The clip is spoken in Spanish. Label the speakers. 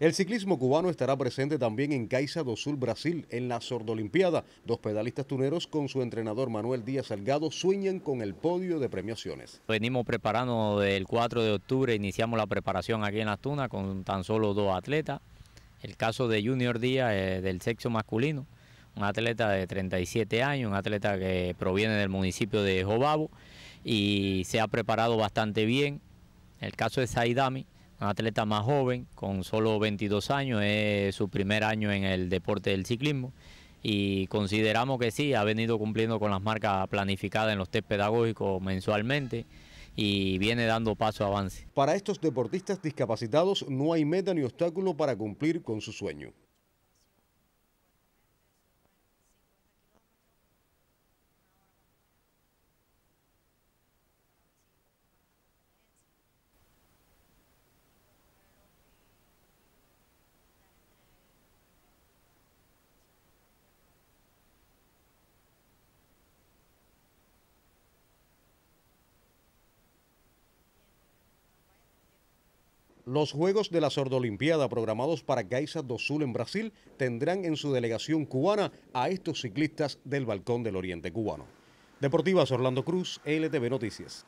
Speaker 1: El ciclismo cubano estará presente también en Caixa do Sul, Brasil, en la Sordolimpiada. Dos pedalistas tuneros con su entrenador Manuel Díaz Salgado sueñan con el podio de premiaciones.
Speaker 2: Venimos preparando el 4 de octubre, iniciamos la preparación aquí en Las Tunas con tan solo dos atletas. El caso de Junior Díaz, eh, del sexo masculino, un atleta de 37 años, un atleta que proviene del municipio de Jobabo y se ha preparado bastante bien. El caso de Saidami, un atleta más joven, con solo 22 años, es su primer año en el deporte del ciclismo y consideramos que sí, ha venido cumpliendo con las marcas planificadas en los test pedagógicos mensualmente y viene dando paso a avance.
Speaker 1: Para estos deportistas discapacitados no hay meta ni obstáculo para cumplir con su sueño. Los Juegos de la Sordolimpiada programados para Caixa do Sul en Brasil tendrán en su delegación cubana a estos ciclistas del Balcón del Oriente Cubano. Deportivas Orlando Cruz, LTV Noticias.